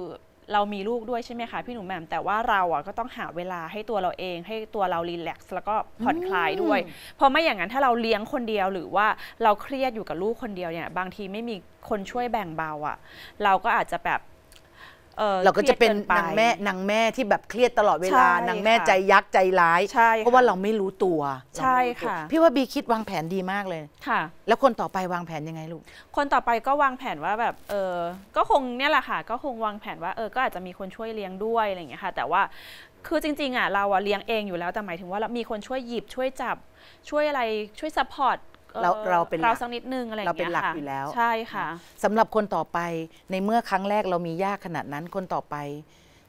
เรามีลูกด้วยใช่ไหมคะ พี่หนุ่มแหม่มแต่ว่าเราอ่ะก็ต้องหาเวลาให้ตัวเราเอง ให้ตัวเรารีแลกซ์แล้วก็ผ่อนคลายด้วย เพราะไม่อย่างนั้น ถ้าเราเลี้ยงคนเดียวหรือว่าเราเครียดอยู่กับลูกคนเดียวเนี่ย บางทีไม่มีคนช่วยแบ่งเบาอ่ะเราก็อาจจะแบบเราก็จะเป็นนางแม่ นางแม่ที่แบบเครียดตลอดเวลา นางแม่ใจยักษ์ใจร้าย เพราะว่าเราไม่รู้ตัว ใช่ค่ะพี่ว่าบีคิดวางแผนดีมากเลย ค่ะ แล้วคนต่อไปวางแผนยังไงลูก คนต่อไปก็วางแผนว่าแบบ เออก็คงเนี่ยแหละค่ะ ก็คงวางแผนว่า เออ ก็อาจจะมีคนช่วยเลี้ยงด้วยอะไรอย่างเงี้ยค่ะ แต่ว่า คือจริงๆอ่ะเราเลี้ยงเองอยู่แล้ว แต่หมายถึงว่ามีคนช่วยหยิบช่วยจับช่วยอะไรช่วยซัพพอร์ตเราเราเป็นเราสักนิดนึงอะไรอย่างเงี้ยเราเป็นหลักอยู่แล้วใช่ค่ะสำหรับคนต่อไปในเมื่อครั้งแรกเรามียากขนาดนั้นคนต่อไป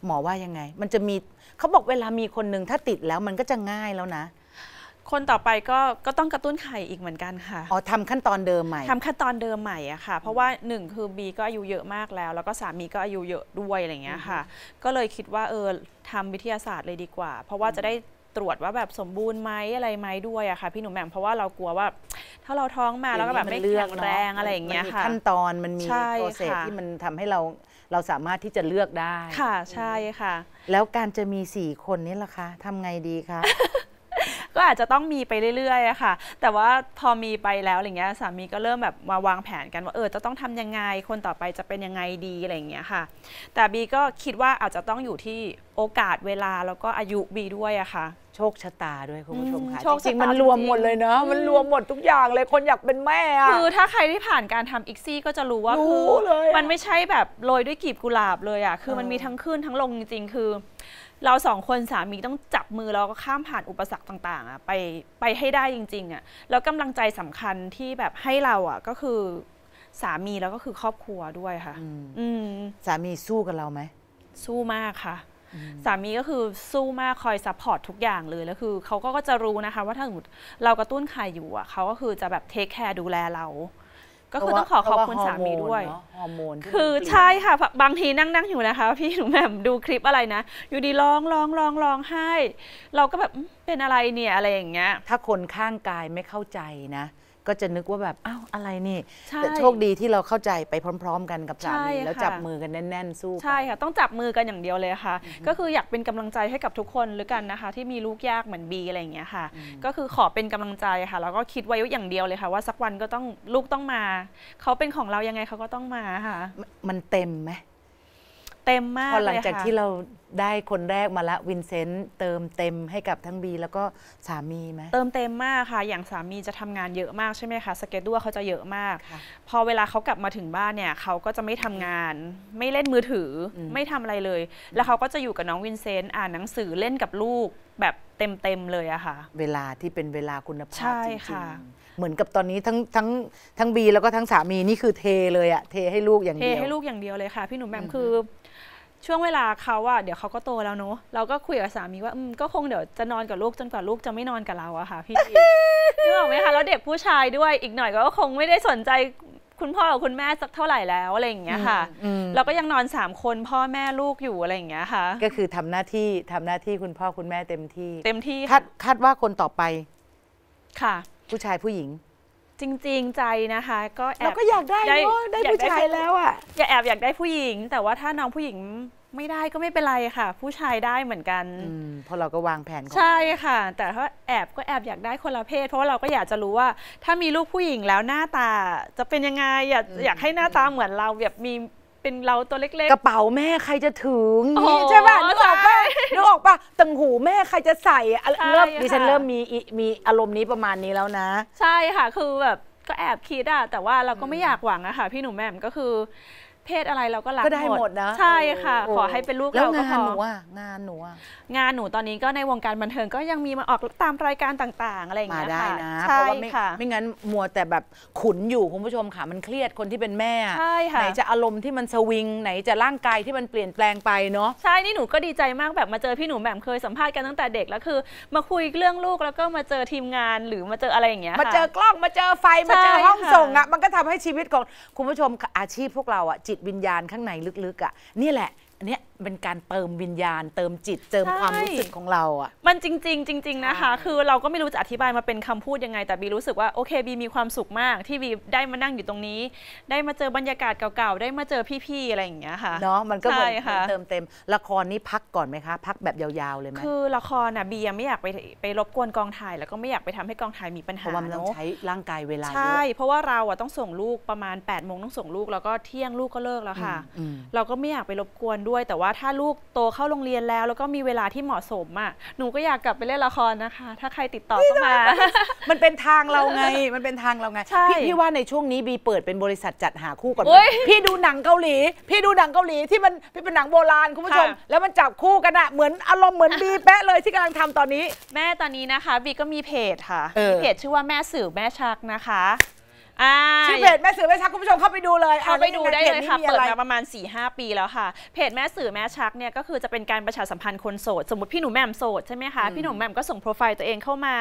หมอว่ายังไง มันจะมีเขาบอกเวลามีคนหนึ่งถ้าติดแล้วมันก็จะง่ายแล้วนะ คนต่อไปก็ก็ต้องกระตุ้นไข่อีกเหมือนกันค่ะอ๋อทำขั้นตอนเดิมใหม่ทำขั้นตอนเดิมใหม่อะค่ะ เพราะว่าหนึ่งคือบีก็อายุเยอะมากแล้วแล้วก็สามีก็อายุเยอะด้วยอะไรเงี้ยค่ะ ก็เลยคิดว่าเออทำวิทยาศาสตร์เลยดีกว่า เพราะว่าจะได้ตรวจว่าแบบสมบูรณ์ไหมอะไรไหมด้วยอะค่ะพี่หนุ่มแหม่มเพราะว่าเรากลัวว่า ถ้าเราท้องมาแล้วก็แบบไม่แข็งแรงอะไรอย่างเงี้ยค่ะมันมีขั้นตอนมันมีโปรเซสที่มันทำให้เราเราสามารถที่จะเลือกได้ ค่ะใช่ค่ะ แล้วการจะมีสี่คนนี้ล่ะคะทำไงดีคะก็อาจจะต้องมีไปเรื่อยๆค่ะ แต่ว่าพอมีไปแล้วอะไรเงี้ยสามีก็เริ่มแบบมาวางแผนกันว่าเออจะต้องทำยังไงคนต่อไปจะเป็นยังไงดีอะไรเงี้ยค่ะแต่บีก็คิดว่าอาจจะต้องอยู่ที่โอกาสเวลาแล้วก็อายุบีด้วยอะค่ะ โชคชะตาด้วยคุณผู้ชมค่ะจริงมันรวมหมดเลยเนาะมันรวมหมดทุกอย่างเลยคนอยากเป็นแม่อะคือถ้าใครที่ผ่านการทำอีกซี่ก็จะรู้ว่ารู้เลยมันไม่ใช่แบบโรยด้วยกลีบกุหลาบเลยอะคือมันมีทั้งขึ้นทั้งลงจริงๆคือเราสองคนสามีต้องจับมือแล้วก็ข้ามผ่านอุปสรรคต่างๆอะไปไปให้ได้จริงๆอ่ะแล้วกำลังใจสำคัญที่แบบให้เราอ่ะ ก็คือ สามีแล้วก็คือครอบครัวด้วยค่ะ อืมสามีสู้กับเราไหมสู้มากค่ะสามีก็คือสู้มากคอยซัพพอร์ตทุกอย่างเลยแล้วคือเขาก็จะรู้นะคะ ว่าถ้าสมมติเรากระตุ้นใครอยู่อ่ะเขาก็คือจะแบบเทคแคร์ดูแลเราก็คือต้องขอขอบคุณสามีด้วยฮอร์โมน คือใช่ค่ะ บางทีนั่งนั่งอยู่นะคะ พี่หนูแหม่มดูคลิปอะไรนะ อยู่ดีร้องร้องร้องร้องไห้ เราก็แบบ เป็นอะไรเนี่ย อะไรอย่างเงี้ย ถ้าคนข้างกายไม่เข้าใจนะก็จะนึกว่าแบบ อ้าว อะไรนี่แต่โชคดีที่เราเข้าใจไปพร้อมๆกันกับสามีแล้วจับมือกันแน่นๆสู้ใช่ค่ะ ต้องจับมือกันอย่างเดียวเลยค่ะ ก็คืออยากเป็นกำลังใจให้กับทุกคนหรือกันนะคะ ที่มีลูกยากเหมือนบีอะไรอย่างเงี้ยค่ะ ก็คือขอเป็นกำลังใจค่ะแล้วก็คิดไว้อย่างเดียวเลยค่ะว่าสักวันก็ต้องลูกต้องมา เขาเป็นของเรายังไงเขาก็ต้องมาค่ะ มันเต็มไหมต็มมากพอหลังจากที่เราได้คนแรกมาละวินเซนต์เติมเต็มให้กับทั้งบีแล้วก็สามีไหมเติมเต็มมากค่ะ อย่างสามีจะทำงานเยอะมากใช่ไหมคะสเกตดัวเขาจะเยอะมาก พอเวลาเขากลับมาถึงบ้านเนี่ย เขาก็จะไม่ทำงาน ไม่เล่นมือถือไม่ทำอะไรเลย แล้วเขาก็จะอยู่กับน้องวินเซนต์อ่านหนังสือเล่นกับลูกแบบเต็มเต็มเลยอะค่ะเวลาที่เป็นเวลาคุณภาพใช่ค่ะ เหมือนกับตอนนี้ทั้งทั้งทั้งบีแล้วก็ทั้งสามีนี่คือเทเลยอะเทให้ลูกอย่างเดียวเทให้ลูกอย่างเดียวเลยค่ะพี่หนุ่มแบมคือช่วงเวลาเขาอะเดี๋ยวเขาก็โตแล้วเนาะเราก็คุยกับสามี ว่า อืมก็คงเดี๋ยวจะนอนกับลูกจนกว่าลูกจะไม่นอนกับเราอะค่ะพี่นึ่ออกไหมคะแล้วเด็กผู้ชายด้วยอีกหน่อยก็คงไม่ได้สนใจคุณพ่อกับคุณแม่สักเท่าไหร่แล้วอะไรอย่างเงี้ยค่ะเราก็ยังนอนสามคนพ่อแม่ลูกอยู่อะไรอย่างเงี้ยค่ะ ก็คือทำหน้าที่ทำหน้าที่คุณพ่อคุณแม่เต็มที่เต็มที่คาดคาดว่าคนต่อไปค่ะ ผู้ชายผู้หญิงจริงๆใจนะคะก็แอเราบก็อยากได้ไดอได้ผู้ชายแล้วอ่ะอยากแอบอยากได้ผู้หญิง แต่ว่าถ้าน้องผู้หญิงไม่ได้ก็ไม่เป็นไรค่ะ ผู้ชายได้เหมือนกันเพราะเราก็วางแผนใช่ค่ะ แต่ถ้าแอบก็แอบอยากได้คนละเพศ เพราะว่าเราก็อยากจะรู้ว่า ถ้ามีลูกผู้หญิงแล้วหน้าตาจะเป็นยังไงอยากอยากให้หน้าตาเหมือนเรา แบบมี็น เราตัวเล็กกระเป๋าแม่ใครจะถึงอนี่ใช่ป่ะนึกออกป่ะนึกออกป่ะ ตังหูแม่ใครจะใส่ะเริ่มดิฉันเริ่มมีมีอารมณ์นี้ประมาณนี้แล้วนะ ใช่ค่ะคือแบบ ก็แอบคิดอะแต่ว่าเราก็ไม่อยากหวังอะค่ะ พี่หนุ่มแม่มก็คือเพศอะไรเราก็รัก้หมดนะใช่ค่ะ ขอให้เป็นลูกเราก็พอแล้วงานหนูอ่ะงานหนูอ่ะงานหนูตอนนี้ก็ในวงการบันเทิงก็ยังมีมาออกตามรายการต่างๆอะไรอย่างเงี้ยได้ค่ะนะเพราะว่าไม่ค่ะไม่งั้นมัวแต่แบบขุนอยู่คุณผู้ชมค่ะมันเครียดคนที่เป็นแม่ใช่ค่ะไหนจะอารมณ์ที่มันสวิงไหนจะร่างกายที่มันเปลี่ยนแปลงไปเนาะใช่นี่หนูก็ดีใจมากแบบมาเจอพี่หนูแหม่มเคยสัมภาษณ์กันตั้งแต่เด็กแล้วคือ มาคุยเรื่องลูกแล้วก็มาเจอทีมงานหรือมาเจออะไรอย่างเงี้ยมาเจอกล้องมาเจอไฟมาเจอห้องส่งอ่ะมันก็ทำให้ชีวิตของคุณผู้ชมอาชีพพวกเราอ่ะจิติตวิญญาณข้างในลึกๆอะ่ะนี่แหละอันเนี้ยเป็นการเติมวิญญาณ เติมจิตเติมความรู้สึกของเราอ่ะมันจริง ๆ จริง ๆนะคะ คือเราก็ไม่รู้จะอธิบายมาเป็นคำพูดยังไง แต่บีรู้สึกว่าโอเคบีมีความสุขมากที่บีได้มานั่งอยู่ตรงนี้ได้มาเจอบรรยากาศเก่าๆ ได้มาเจอพี่ๆ อะไรอย่างเงี้ยค่ะเนาะมันก็เหมือนเติมเต็ม ละครนี้พักก่อนไหมคะ พักแบบยาวๆเลยไหมคือละครน่ะบียังไม่อยากไปไปรบกวนกองถ่ายแล้วก็ไม่อยากไปทำให้กองถ่ายมีปัญหาเพราะว่ามันต้องเราใช้ร่างกายเวลาใช่เพราะว่าเราอะต้องส่งลูกประมาณ8ปดโมงต้องส่งลูกแล้วก็เที่ยงลูกก็เลิกแล้วค่ะเราก็ไม่อยากไปรบกวนด้วยแต่ว่าถ้าลูกโตเข้าโรงเรียนแล้วแล้วก็มีเวลาที่เหมาะสมอ่ะหนูก็อยากกลับไปเล่นละครนะคะ ถ้าใครติดต่อเข้ามา มันเป็นทางเราไงมันเป็นทางเราไงพี่พี่ว่าในช่วงนี้บีเปิดเป็นบริษัทจัดหาคู่ก่อนพี่ดูหนังเกาหลี พี่ดูหนังเกาหลีที่มันพี่เป็นหนังโบราณ คุณผู้ชมแล้วมันจับคู่กันอะเหมือนอารมณ์เหมือนบีแปะเลยที่กำลังทำตอนนี้ แม่ตอนนี้นะคะ บีก็มีเพจค่ะมีเพจชื่อว่าแม่สื่อแม่ชักนะคะชื่อเพจแม่สื่อแม่ชักคุณผู้ชมเข้าไปดูเลยเข้าไปดูได้เลยค่ะเปิดมาประมาณ4ี่หปีแล้วค่ะ เพจแม่สื่อแม่ชักเนี่ยก็คือจะเป็นการประชาสัมพันธ์คนโสดสมมติพี่หนุ่มแหม่มโสดใช่ไหมคะพี่หนุ่มแหม่มก็ส่งโปรไฟล์ตัวเองเข้ามา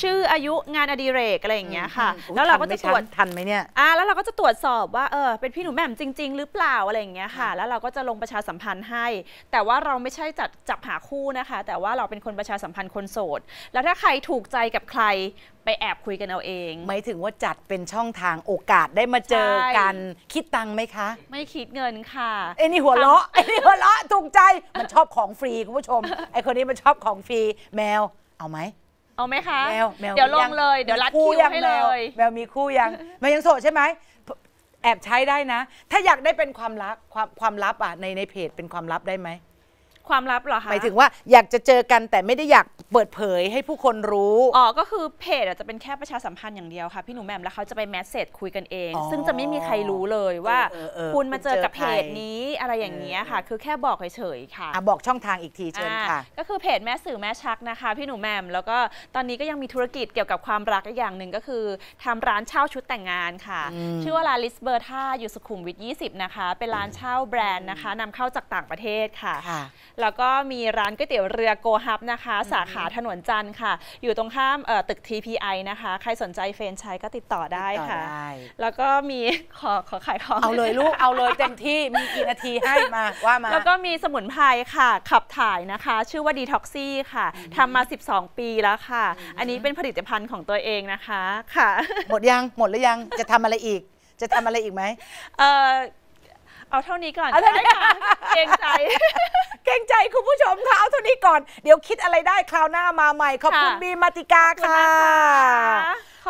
ชื่ออายุงานอดิเรกอะไรอย่างเงี้ยค่ะ แล้วเราก็จะตรวจทันไหมเนี่ยอ่าแล้วเราก็จะตรวจสอบว่าเออเป็นพี่หนุ่มแหม่มจริง ๆ หรือเปล่าอะไรอย่างเงี้ยค่ะแล้วเราก็จะลงประชาสัมพันธ์ให้ แต่ว่าเราไม่ใช่จัดจับหาคู่นะคะ แต่ว่าเราเป็นคนประชาสัมพันธ์คนโสด แล้วถ้าใครถูกใจกับใครไปแอบคุยกันเอาเองไม่ถึงว่าจัดเป็นช่องทางโอกาสได้มาเจอกันคิดตังไหมคะ ไม่คิดเงินค่ะไอ็นี่หัวเราะไอ็นี่หัวเราะถูกใจมันชอบของฟรี คุณผู้ชม ไอคนนี้มันชอบของฟรีแมวเอาไหมเอาไหมคะแมวแมวเดี๋ยวลงเลยเดี๋ยวรัดคิวให้เลยแมวมีคู่ยังแมวยังโสดใช่ไหมแอบใช้ได้นะ ถ้าอยากได้เป็นความลับความความลับอ่ะในในเพจเป็นความลับได้ไหมความลับเหรอคะหมายถึงว่าอยากจะเจอกันแต่ไม่ได้อยากเปิดเผยให้ผู้คนรู้ อ๋อ ก็คือเพจอาจจะเป็นแค่ประชาสัมพันธ์อย่างเดียวค่ะพี่หนูแหม่มแล้วเขาจะไป แมสเซจคุยกันเอง ซึ่งจะไม่มีใครรู้เลยว่า คุณมาเจอกับเพจนี้อะไรอย่างเงี้ยค่ะ คือแค่บอกเฉยๆค่ะบอกช่องทางอีกทีเชิญค่ะ ก็คือเพจแม่สื่อแม่ชักนะคะ พี่หนูแหม่มแล้วก็ตอนนี้ก็ยังมีธุรกิจเกี่ยวกับความรักอย่างหนึ่งก็คือทำร้านเช่าชุดแต่งงานค่ะชื่อว่าลาลิสเบอร์ท่าอยู่สุขุมวิท20 นะคะ เป็นร้านเช่าแบรนด์นะคะ นำเข้าจากต่างประเทศค่ะแล้วก็มีร้านก๋วยเตี๋ยวเรือโกฮับนะคะสาขาถนนจันทร์ค่ะ อยู่ตรงข้ามตึก TPI นะคะใครสนใจเฟรนชายก็ติดต่อได้ค่ะ แล้วก็มีขอขอขายของเอาเลยลูก เอาเลยเต็มที่มีกี่นาทีให้มาว่ามา แล้วก็มีสมุนไพรค่ะ ขับถ่ายนะคะ ชื่อว่าดีท็อกซี่ค่ะทำมา 12 ปีแล้วค่ะ อันนี้เป็นผลิตภัณฑ์ของตัวเองนะคะค่ะหมดยังหมดหรือยังจะทำอะไรอีก จะทำอะไรอีกไหมเออเอาเท่านี้ก่อนเอาเท่านี้่เกงใจ เก่งใจคุณผู้ชมค่ะเอาเท่านี้ก่อน เดี๋ยวคิดอะไรได้คราวหน้ามาใหม่ ขอบคุณบีมาติกาค่ะ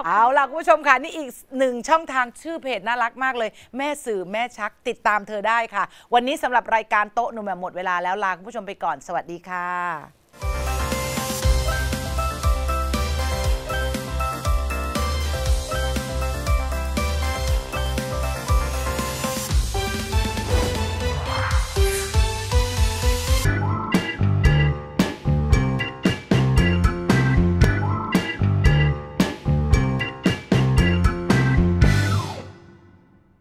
เอาล่ะคุณผู้ชมค่ะนี่อีกหนึ่งช่องทางชื่อเพจ น่ารักมากเลยแม่สื่อแม่ชักติดตามเธอได้ค่ะ วันนี้สำหรับรายการโต๊ะหนุ่มหมดเวลาแล้วลาคุณผู้ชมไปก่อนสวัสดีค่ะ